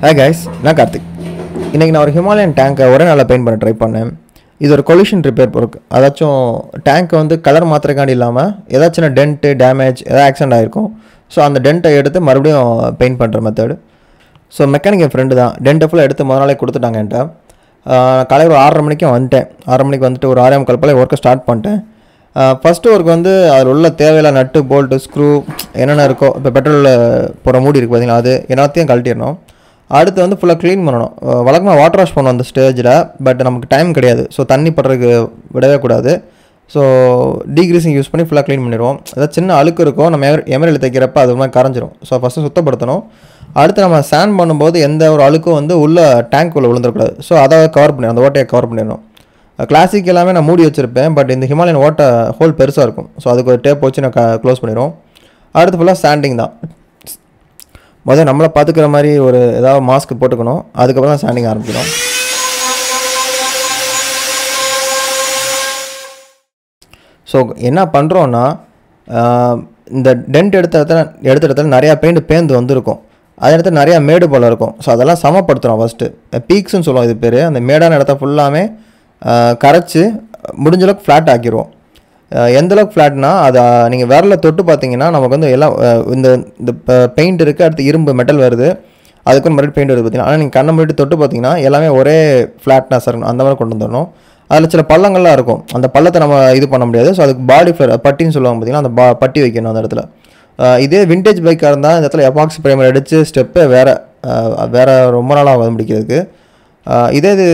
hey guys நான் கார்த்திக் இன்றைக்கி நான் ஒரு ஹிமாலயன் டேங்கை ஒரே நாளில் பெயிண்ட் பண்ண ட்ரை பண்ணேன் இது ஒரு கொல்யூஷன் ரிப்பேர் பொறுக்கு அதாச்சும் டேங்க்கை வந்து கலர் மாத்திரக்காண்டி இல்லாமல் ஏதாச்சும் டென்ட்டு டேமேஜ் ஏதாவது ஆக்சிடென்ட் ஆகிருக்கும் ஸோ அந்த டென்ட்டை எடுத்து மறுபடியும் பெயிண்ட் பண்ணுற மெத்தடு ஸோ மெக்கானிக் என் ஃப்ரெண்டு தான் டென்ட்டை ஃபுல்லாக எடுத்து முதல் நாளே கொடுத்துட்டாங்க காலையில் ஒரு ஆறரை மணிக்கும் வந்துட்டேன் ஆறரை மணிக்கு வந்துட்டு ஒரு ஆறாம் கலப்பில் ஒர்க்கை ஸ்டார்ட் பண்ணிட்டேன் ஃபஸ்ட்டு ஒர்க் வந்து அதில் உள்ள தேவையில்ல நட்டு போல்ட்டு ஸ்க்ரூ என்னென்ன இருக்கோ இப்போ பெட்ரோலில் போகிற மூடி இருக்குது பார்த்தீங்களா அது எல்லாத்தையும் கழட்டிடணும் அடுத்து வந்து ஃபுல்லாக க்ளீன் பண்ணணும் வழக்கமாக வாட்டர் வாஷ் பண்ணணும் அந்த ஸ்டேஜில் பட் நமக்கு டைம் கிடையாது ஸோ தண்ணி படுறதுக்கு விடவே கூடாது ஸோ டீக்ரீசிங் யூஸ் பண்ணி ஃபுல்லாக க்ளீன் பண்ணிடுவோம் ஏதாவது சின்ன அழுக்கு இருக்கும் நம்ம எமரில் தைக்கிறப்ப அது மாதிரி கரைஞ்சிரும் ஸோ ஃபஸ்ட்டு சுத்தப்படுத்தணும் அடுத்து நம்ம சேன் பண்ணும்போது எந்த ஒரு அழுக்கும் வந்து உள்ள டேங்க் உள்ள விழுந்துடக்கூடாது ஸோ அதை கவர் பண்ணி அந்த ஓட்டையை கவர் பண்ணிடணும் கிளாசிக் எல்லாமே நான் மூடி வச்சுருப்பேன் பட் இந்த ஹிமாலயன் ஓட்டை ஹோல் பெருசாக இருக்கும் ஸோ அதுக்கு ஒரு டேப் வச்சு நான் க்ளோஸ் பண்ணிடுவோம் அடுத்து ஃபுல்லாக சாண்டிங் தான் முதல்ல நம்மளை பார்த்துக்கிற மாதிரி ஒரு ஏதாவது மாஸ்க் போட்டுக்கணும் அதுக்கப்புறம் தான் ஸ்டாண்டிங் ஆரம்பிக்கணும் ஸோ என்ன பண்ணுறோன்னா இந்த டென்ட் எடுத்த இடத்துல எடுத்த இடத்துல நிறையா பெயிண்ட் பேந்து வந்திருக்கும் அதே இடத்துல நிறையா மேடு போல் இருக்கும் ஸோ அதெல்லாம் சமப்படுத்துகிறோம் ஃபஸ்ட்டு பீக்ஸுன்னு சொல்லுவோம் இது பேர் அந்த மேடான இடத்த ஃபுல்லாமே கரைச்சி முடிஞ்சளவுக்கு ஃப்ளாட் ஆக்கிடுவோம் எந்தளவுக்கு ஃப்ளாட்னா அது நீங்கள் விரல தொட்டு பார்த்தீங்கன்னா நமக்கு வந்து எல்லாம் இந்த இந்த பெயிண்ட் இருக்குது அடுத்து இரும்பு மெட்டல் வருது அதுக்கு மறுபடியும் பெயிண்ட் வருது பார்த்தீங்கன்னா ஆனால் நீங்கள் கண்ணை மூடிட்டு தொட்டு பார்த்தீங்கன்னா எல்லாமே ஒரே ஃப்ளாட்னஸ் சார் அந்த மாதிரி கொண்டு வந்துடணும் அதில் சில பள்ளங்கள்லாம் இருக்கும் அந்த பள்ளத்தை நம்ம இது பண்ண முடியாது ஸோ அதுக்கு பாடி ஃப்ளர் பட்டின்னு சொல்லுவாங்க பார்த்தீங்கன்னா அந்த பா பட்டி வைக்கணும் அந்த இடத்துல இதே விண்டேஜ் பைக்காக இருந்தால் இந்த இடத்துல எபாக்ஸ் ப்ரைமர் அடித்து ஸ்டெப்பே வேறு வேறு ரொம்ப நாளாக வந்து முடிக்கிறதுக்கு இதே இது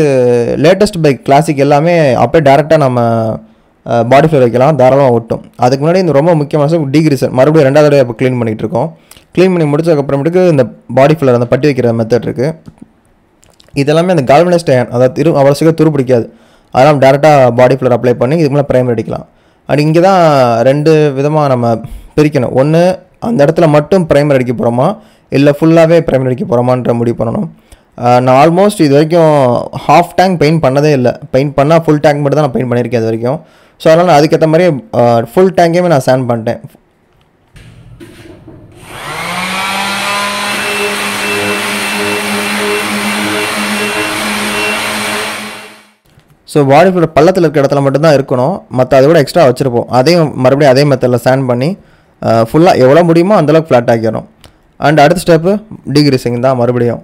லேட்டஸ்ட் பைக் கிளாசிக் எல்லாமே அப்படியே டேரெக்டாக நம்ம பாடி ஃப்ளவர் வைக்கலாம் தாராளமாக ஒட்டும் அதுக்கு முன்னாடி இந்த ரொம்ப முக்கியமான டீக்ரீசர் மறுபடியும் ரெண்டாவது தடவை இப்போ க்ளீன் பண்ணிகிட்டு இருக்கோம் க்ளீன் பண்ணி முடிச்சதுக்கப்புறமேட்டுக்கு இந்த பாடி ஃபில்லர் அந்த பட்டி வைக்கிற மெத்தட் இருக்குது இதெல்லாமே அந்த கால்வனைஸ்ட் டயன் அதாவது திரு அவ்வளோ சீக்கிரம் துரு பிடிக்காது அதெல்லாம் டேரெக்டாக பாடி ஃபில்லர் அப்ளை பண்ணி இதுக்கு மேலே ப்ரைமர் அடிக்கலாம் அண்ட் இங்கே தான் ரெண்டு விதமாக நம்ம பிரிக்கணும் ஒன்று அந்த இடத்துல மட்டும் ப்ரைமர் அடிக்க போகிறோமா இல்லை ஃபுல்லாகவே ப்ரைமர் அடிக்க போகிறோமான்ற முடிவு பண்ணணும் நான் ஆல்மோஸ்ட் இது வரைக்கும் ஹாஃப் டேங்க் பெயிண்ட் பண்ணதே இல்லை பெயிண்ட் பண்ணால் ஃபுல் டேங்க் மட்டும் தான் நான் பெயிண்ட் பண்ணியிருக்கேன் இது வரைக்கும் ஸோ அதனால் அதுக்கேற்ற மாதிரி ஃபுல் டேங்கையுமே நான் சேன் பண்ணிட்டேன் ஸோ வாடிஃபோட பள்ளத்தில் இருக்கிற இடத்துல மட்டும்தான் இருக்கணும் மற்ற அதை விட எக்ஸ்ட்ரா வச்சுருப்போம் அதையும் மறுபடியும் அதே மெத்தடில் சேன் பண்ணி ஃபுல்லாக எவ்வளோ முடியுமோ அந்தளவுக்கு ஃப்ளாட் ஆக்கிடணும் அண்ட் அடுத்த ஸ்டெப்பு டிகிரீசிங் தான் மறுபடியும்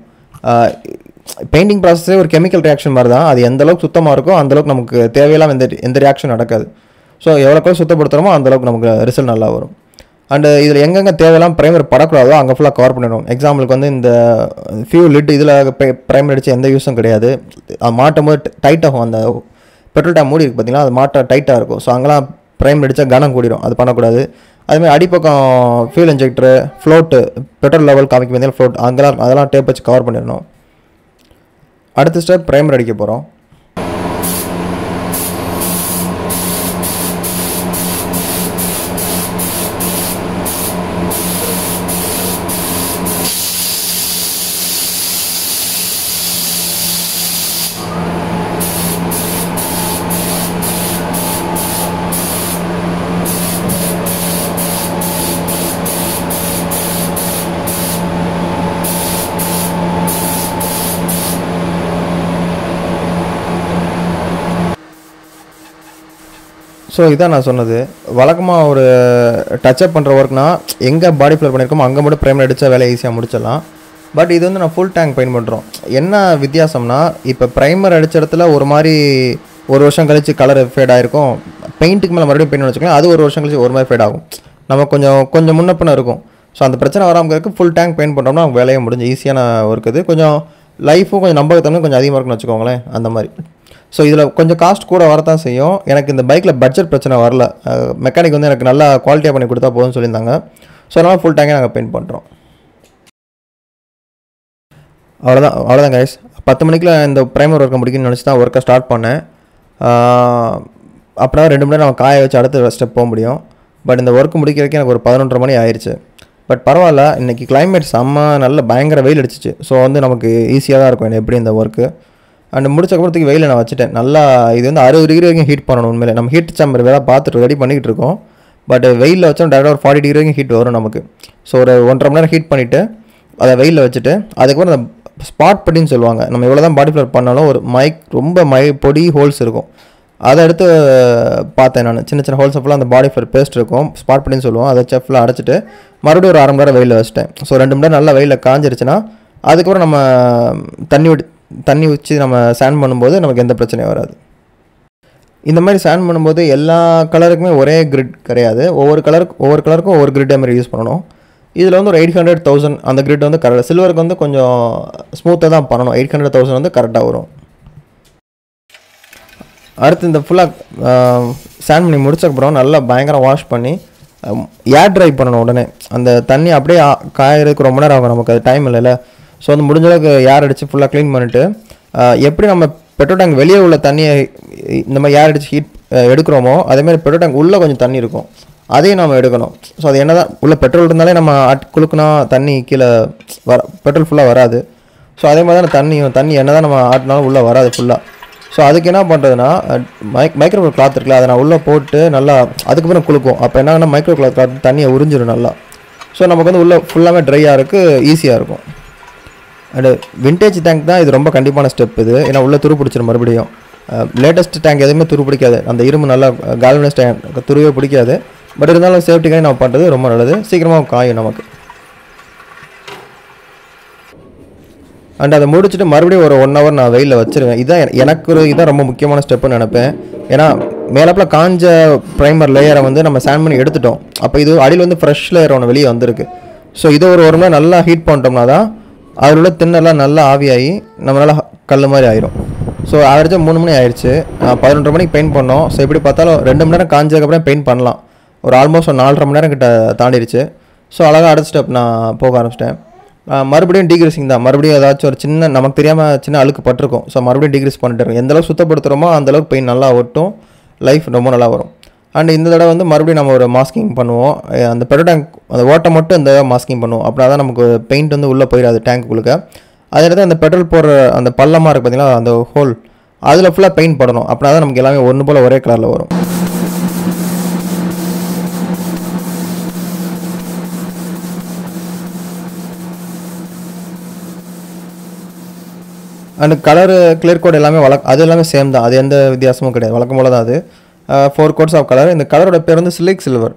பெயிண்டிங் ப்ராசஸே ஒரு கெமிக்கல் ரியாக்ஷன் மாதிரி தான் அது எந்த அளவுக்கு சுத்தமாக இருக்கோ அந்தளவுக்கு நமக்கு தேவையில்லாமல் எந்த எந்த ரியாக்ஷன் நடக்காது ஸோ எவ்வளோக்கு சுத்தப்படுத்துகிறோமோ அந்தளவுக்கு நமக்கு ரிசல்ட் நல்லா வரும் அண்டு இதில் எங்கெங்கே தேவையெல்லாம் ப்ரைமர் படக்கூடாதோ அங்கே ஃபுல்லாக கவர் பண்ணிடுவோம் எக்ஸாம்பிளுக்கு வந்து இந்த ஃபியூ லிட் இதில் ப்ரைமர் அடித்து எந்த யூஸும் கிடையாது அது மாட்டும் போது ஆகும் அந்த பெட்ரோல் டேம் மூடி இருக்குது பார்த்தீங்கன்னா அது மாட்ட டைட்டாக இருக்கும் ஸோ அங்கெல்லாம் ப்ரைமர் அடித்தா கனம் கூடிடும் அது பண்ணக்கூடாது அதுமாதிரி அடிப்பக்கம் fuel injector float petrol level காமிக்கு பார்த்தீங்கன்னா ஃப்ளோட் அங்கெல்லாம் அதெல்லாம் டேப் வச்சு கவர் பண்ணிடணும் அடுத்த ஸ்டெப் ப்ரைமர் அடிக்க போகிறோம் ஸோ இதான் நான் சொன்னது வழக்கமாக ஒரு டச்சப் பண்ணுற ஒர்க்னால் எங்கே பாடி ஃபில்லர் பண்ணியிருக்கோமோ அங்கே மட்டும் ப்ரைமர் அடித்தா வேலை ஈஸியாக முடிச்சிடலாம் பட் இது வந்து நான் ஃபுல் டேங்க் பெயிண்ட் பண்ணுறோம் என்ன வித்தியாசம்னா இப்போ ப்ரைமர் அடித்த இடத்துல ஒரு மாதிரி ஒரு வருஷம் கழித்து கலர் ஃபேட் ஆகிருக்கும் பெயிண்ட்டுக்கு மேலே மறுபடியும் பெயிண்ட் வச்சுக்கலாம் அது ஒரு வருஷம் கழிச்சு ஒரு மாதிரி ஃபேட் ஆகும் நம்ம கொஞ்சம் கொஞ்சம் முன்னப்பின இருக்கும் ஸோ அந்த பிரச்சனை வராமல் இருக்குது ஃபுல் டேங்க் பெயிண்ட் பண்ணுறோம்னா அவங்க வேலையை முடிஞ்சு ஈஸியான இருக்குது கொஞ்சம் லைஃப்பும் கொஞ்சம் நம்பகத்தன்மை கொஞ்சம் அதிகமாக இருக்குன்னு வச்சுக்கோங்களேன் அந்த மாதிரி ஸோ இதில் கொஞ்சம் காஸ்ட் கூட வரதான் செய்யும் எனக்கு இந்த பைக்கில் பட்ஜெட் பிரச்சனை வரல மெக்கானிக் வந்து எனக்கு நல்லா குவாலிட்டியாக பண்ணி கொடுத்தா போதும்னு சொல்லியிருந்தாங்க ஸோ அதனால் ஃபுல் டேங்கே நாங்கள் பெயிண்ட் பண்ணுறோம் அவ்வளோதான் அவ்வளோதான் கைஸ் பத்து மணிக்குள்ள இந்த ப்ரைமர் ஒர்க்கை முடிக்கணும்னு நினச்சி தான் ஒர்க்கை ஸ்டார்ட் பண்ணேன் அப்புறம் ரெண்டு மணி நேரம் காய வச்சு அடுத்த ஸ்டெப் போக முடியும் பட் இந்த ஒர்க் முடிக்கிறதுக்கு எனக்கு ஒரு பதினொன்றரை மணி ஆயிடுச்சு பட் பரவாயில்ல இன்றைக்கி கிளைமேட் செம்ம நல்ல பயங்கர வெயில் அடிச்சிச்சு ஸோ வந்து நமக்கு ஈஸியாக தான் இருக்கும் எப்படி இந்த ஒர்க்கு அண்ட் முடிச்சக்கப்புறம் தூக்கி வெயில் நான் வச்சுட்டேன் நல்லா இது வந்து அறுபது டிகிரி வரைக்கும் ஹீட் பண்ணணும் உண்மையிலே நம்ம ஹீட் சேம்பர் வேலை பார்த்துட்டு ரெடி பண்ணிக்கிட்டு இருக்கோம் பட் வெயிலில் வச்சோம் டேரெக்டாக ஒரு ஃபார்ட்டி டிகிரி வரைக்கும் ஹீட் வரும் நமக்கு ஸோ ஒரு ஒன்றரை மணி நேரம் ஹீட் பண்ணிவிட்டு அதை வெயிலில் வச்சுட்டு அதுக்கப்புறம் அந்த ஸ்பாட் பட்டின்னு சொல்லுவாங்க நம்ம எவ்வளோ தான் பாடி ஃபிளர் பண்ணாலும் ஒரு மைக் ரொம்ப மை பொடி ஹோல்ஸ் இருக்கும் அதை எடுத்து பார்த்தேன் நான் சின்ன சின்ன ஹோல்ஸ் ஃபுல்லாக அந்த பாடி ஃபிளர் பேஸ்ட் இருக்கும் ஸ்பாட் பட்டின்னு சொல்லுவோம் அதை செஃப்லாம் அடைச்சிட்டு மறுபடியும் ஒரு அரை மணி நேரம் வெயிலில் வச்சுட்டேன் ஸோ ரெண்டு மணி நேரம் நல்லா வெயிலில் காஞ்சிருச்சுன்னா அதுக்கப்புறம் நம்ம தண்ணி விட்டு தண்ணி வச்சு நம்ம சேண்ட் பண்ணும்போது நமக்கு எந்த பிரச்சனையும் வராது இந்த மாதிரி சேண்ட் பண்ணும்போது எல்லா கலருக்குமே ஒரே கிரிட் கிடையாது ஒவ்வொரு கலருக்கு ஒவ்வொரு கலருக்கும் ஒவ்வொரு கிரிட் மாதிரி யூஸ் பண்ணணும் இதில் வந்து ஒரு எயிட் ஹண்ட்ரட் தௌசண்ட் அந்த கிரிட் வந்து கரெக்டாக சில்வருக்கு வந்து கொஞ்சம் ஸ்மூத்தாக தான் பண்ணணும் எயிட் ஹண்ட்ரட் தௌசண்ட் வந்து கரெக்டாக வரும் அடுத்து இந்த ஃபுல்லாக சேண்ட் பண்ணி முடிச்சக்கப்புறம் நல்லா பயங்கரம் வாஷ் பண்ணி ஏர் ட்ரை பண்ணணும் உடனே அந்த தண்ணி அப்படியே காயறதுக்கு ரொம்ப நேரம் ஆகும் நமக்கு அது டைம் இல்லைல்ல ஸோ வந்து முடிஞ்சளவுக்கு ஏர் அடித்து ஃபுல்லாக க்ளீன் பண்ணிவிட்டு எப்படி நம்ம பெட்ரோல் டேங்க் வெளியே உள்ள தண்ணியை இந்த மாதிரி ஏர் அடித்து ஹீட் எடுக்கிறோமோ அதேமாதிரி பெட்ரோல் டேங்க் உள்ளே கொஞ்சம் தண்ணி இருக்கும் அதையும் நம்ம எடுக்கணும் ஸோ அது என்ன தான் உள்ளே பெட்ரோல் இருந்தாலே நம்ம குழுக்குனா தண்ணி கீழே வர பெட்ரோல் ஃபுல்லாக வராது ஸோ அதே மாதிரி தான் தண்ணியும் தண்ணி என்ன தான் நம்ம ஆட்டினாலும் உள்ளே வராது ஃபுல்லாக ஸோ அதுக்கு என்ன பண்ணுறதுன்னா மைக் மைக்ரோ கிளாத் இருக்குல்ல அதை நான் உள்ளே போட்டு நல்லா அதுக்கப்புறம் குளுக்கும் அப்போ என்னன்னா மைக்ரோ கிளாத் கிளாத் தண்ணியை உறிஞ்சிடும் நல்லா ஸோ நமக்கு வந்து உள்ளே ஃபுல்லாகவே ட்ரையாக இருக்குது ஈஸியாக இருக்கும் அண்டு விண்டேஜ் டேங்க் தான் இது ரொம்ப கண்டிப்பான ஸ்டெப் இது ஏன்னா உள்ளே துரு பிடிச்சிடும் மறுபடியும் லேட்டஸ்ட் டேங்க் எதுவுமே துரு பிடிக்காது அந்த இரும்பு நல்லா கால்வனஸ் டேங்க் துருவே பிடிக்காது பட் இருந்தாலும் சேஃப்டிக்காக நம்ம பண்ணுறது ரொம்ப நல்லது சீக்கிரமாக காயும் நமக்கு அண்ட் அதை முடிச்சுட்டு மறுபடியும் ஒரு ஒன் ஹவர் நான் வெயிலில் வச்சுருவேன் இதான் எனக்கு ஒரு இதான் ரொம்ப முக்கியமான ஸ்டெப்புன்னு நினப்பேன் ஏன்னா மேலப்பில் காஞ்ச ப்ரைமர் லேயரை வந்து நம்ம சேன் பண்ணி எடுத்துட்டோம் அப்போ இது அடியில் வந்து ஃப்ரெஷ் லேயர் ஒன்று வெளியே வந்திருக்கு ஸோ இதை ஒரு ஒரு நல்லா ஹீட் பண்ணிட்டோம்னா தான் அதில் உள்ள திண்ணெல்லாம் நல்லா ஆவியாகி நம்மளால் கல் மாதிரி ஆயிரும் ஸோ ஆவரேஜாக மூணு மணி ஆயிடுச்சு பதினொன்றரை மணிக்கு பெயிண்ட் பண்ணோம் ஸோ எப்படி பார்த்தாலும் ரெண்டு மணி நேரம் காஞ்சதுக்கப்புறம் பெயிண்ட் பண்ணலாம் ஒரு ஆல்மோஸ்ட் ஒரு நாலரை மணி நேரம் கிட்ட தாண்டிடுச்சு ஸோ அழகாக அடுத்த ஸ்டெப் நான் போக ஆரம்பிச்சிட்டேன் மறுபடியும் டிகிரீஸிங் தான் மறுபடியும் ஏதாச்சும் ஒரு சின்ன நமக்கு தெரியாமல் சின்ன அழுக்கு பட்டிருக்கும் ஸோ மறுபடியும் டீக்ரீஸ் பண்ணிட்டு இருக்கும் எந்தளவுக்கு சுத்தப்படுத்துகிறோமோ அந்தளவுக்கு பெயின் நல்லா ஒட்டும் லைஃப் ரொம்ப நல்லா வரும் அண்ட் இந்த தடவை வந்து மறுபடியும் நம்ம ஒரு மாஸ்கிங் பண்ணுவோம் அந்த பெட்ரோல் டேங்க் அந்த ஓட்டை மட்டும் இந்த மாஸ்கிங் பண்ணுவோம் அப்படின்னா தான் நமக்கு பெயிண்ட் வந்து உள்ளே போயிடாது டேங்க்குள்ளே அதே அந்த பெட்ரோல் போடுற அந்த பள்ளமாக இருக்குது பார்த்தீங்களா அந்த ஹோல் அதில் ஃபுல்லாக பெயிண்ட் பண்ணணும் அப்படினா தான் நமக்கு எல்லாமே ஒன்று போல் ஒரே கலரில் வரும் அண்ட் கலரு கிளியர் கோட் எல்லாமே வழக் அது எல்லாமே சேம் தான் அது எந்த வித்தியாசமும் கிடையாது வழக்கம் போல் தான் அது ஃபோர் கோட்ஸ் ஆஃப் கலர் இந்த கலரோட பேர் வந்து சிலிக் சில்வர்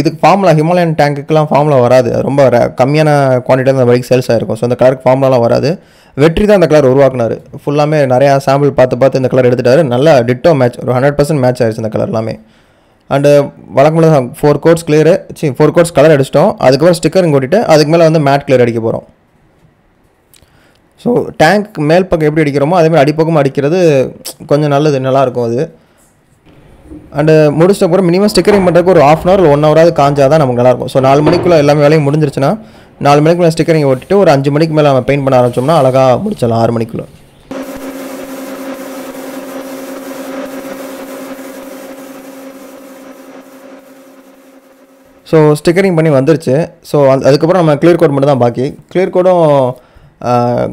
இதுக்கு ஃபார்முலா ஹிமாலயன் டேங்குக்கெலாம் ஃபார்முலா வராது ரொம்ப கம்மியான குவான்டிட்டியாக அந்த பைக் சேல்ஸ் ஆகிருக்கும் ஸோ அந்த கலருக்கு ஃபார்முலாலாம் வராது வெற்றி தான் அந்த கலர் உருவாக்குனார் ஃபுல்லாமே நிறையா சாம்பிள் பார்த்து பார்த்து இந்த கலர் எடுத்துட்டாரு நல்லா டிட்டோ மேட்ச் ஒரு ஹண்ட்ரட் பர்சன்ட் மேட்ச் ஆயிடுச்சு இந்த கலர் எல்லாமே அண்டு வழக்கமில் four coats clear C four coats colour அடிச்சிட்டோம் அதுக்கப்புறம் ஸ்டிக்கரிங் கூட்டிட்டு அதுக்கு மேலே வந்து மேட் கிளியர் அடிக்க போகிறோம் ஸோ டேங்க் மேல் பக்கம் எப்படி அடிக்கிறோமோ அதேமாதிரி அடிப்பக்கமாக அடிக்கிறது கொஞ்சம் நல்லது நல்லாயிருக்கும் அது அண்டு uh, முடிச்சிட்ட அப்புறம் மினிமம் ஸ்டிக்கரிங் பண்ணுறதுக்கு ஒரு ஆஃப் அன் ஹவர் ஒன் ஹவராது காஞ்சா தான் நமக்கு நல்லாயிருக்கும் ஸோ நாலு மணிக்குள்ளே எல்லாமே வேலையும் முடிஞ்சிருச்சுன்னா நாலு மணிக்கு மேலே ஸ்டிக்கரிங் ஓட்டிட்டு ஒரு அஞ்சு மணிக்கு மேலே நம்ம பெயிண்ட் பண்ண ஆரம்பிச்சோம்னா அழகாக முடிச்சிடலாம் ஆறு மணிக்குள்ளே ஸோ ஸ்டிக்கரிங் பண்ணி வந்துருச்சு ஸோ அதுக்கப்புறம் நம்ம கிளியர் கோட் மட்டும் தான் பாக்கி கிளியர் கோடும்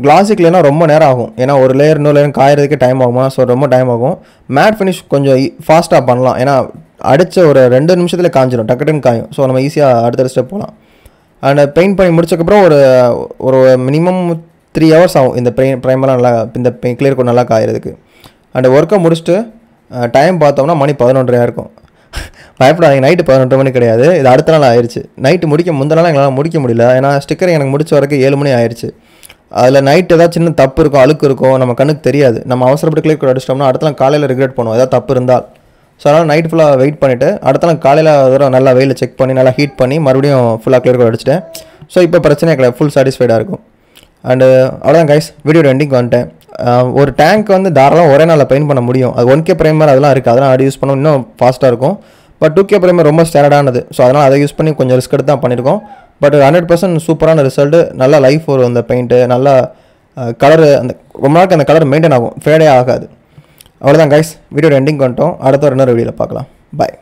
கிளாசிக்லனா ரொம்ப நேரம் ஆகும் ஏன்னா ஒரு லேயர் இன்னொரு லேயர் காயறதுக்கு டைம் ஆகுமா ஸோ ரொம்ப டைம் ஆகும் மேட் ஃபினிஷ் கொஞ்சம் ஃபாஸ்ட்டாக e- பண்ணலாம் ஏன்னா அடித்த ஒரு ரெண்டு நிமிஷத்தில் காஞ்சிடும் டக்குன்னு காயும் ஸோ நம்ம ஈஸியாக அடுத்த ஸ்டெப் போகலாம் அண்ட் பெயிண்ட் பண்ணி முடிச்சக்கப்புறம் ஒரு ஒரு மினிமம் த்ரீ ஹவர்ஸ் ஆகும் இந்த பெயிண்ட் ப்ரைமெல்லாம் நல்லா இந்த கிளியர் கோட் நல்லா காயறதுக்கு அண்ட் ஒர்க்கை முடிச்சுட்டு டைம் பார்த்தோம்னா மணி பதினொன்றையாக இருக்கும் பயப்படாதீங்க நைட்டு பதினெட்டு மணி கிடையாது இது அடுத்த நாள் ஆயிடுச்சு நைட்டு முடிக்க முந்த நாள் எங்களால் முடிக்க முடியல ஏன்னா ஸ்டிக்கர் எனக்கு முடிச்ச வரைக்கும் ஏழு மணி ஆயிடுச்சு அதில் நைட் ஏதாவது சின்ன தப்பு இருக்கும் அழுக்கு இருக்கும் நம்ம கண்ணுக்கு தெரியாது நம்ம அவசரப்பட்டு கிளிக் அடிச்சிட்டோம்னா அடுத்த நாள் காலையில் ரிக்ரெட் பண்ணுவோம் ஏதாவது தப்பு இருந்தால் ஸோ அதனால் நைட் ஃபுல்லாக வெயிட் பண்ணிவிட்டு அடுத்த நாள் காலையில் தூரம் நல்லா வெயிலில் செக் பண்ணி நல்லா ஹீட் பண்ணி மறுபடியும் ஃபுல்லாக கிளியர் கூட அடிச்சிட்டேன் ஸோ இப்போ பிரச்சனையே கிடையாது ஃபுல் சாட்டிஸ்ஃபைடாக இருக்கும் அண்டு அவ்வளோதான் கைஸ் வீடியோ ரெண்டிங் வந்துட்டேன் ஒரு டேங்க் வந்து தாராளம் ஒரே நாளில் பெயிண்ட் பண்ண முடியும் அது ஒன் கே ப்ரைமர் அதெல்லாம் இருக்குது அதெல்லாம் அடி யூஸ் பண்ண இன்னும் ஃபாஸ்ட்டாக இருக்கும் பட் டூ கே ப்ரைமர் ரொம்ப ஸ்டாண்டர்டானது ஸோ அதனால் அதை யூஸ் பண்ணி கொஞ்சம் ரிஸ்க் எடுத்து தான் பண்ணியிருக்கோம் பட் ஹண்ட்ரட் பர்சன்ட் சூப்பரான ரிசல்ட்டு நல்லா லைஃப் வரும் அந்த பெயிண்ட்டு நல்லா கலரு அந்த ரொம்ப நாளைக்கு அந்த கலர் மெயின்டைன் ஆகும் ஃபேடே ஆகாது அவ்வளோதான் கைஸ் வீடியோ எண்டிங் பண்ணிட்டோம் அடுத்த ஒரு நேரம் வீடியோவில் பார்க்கலாம் பாய்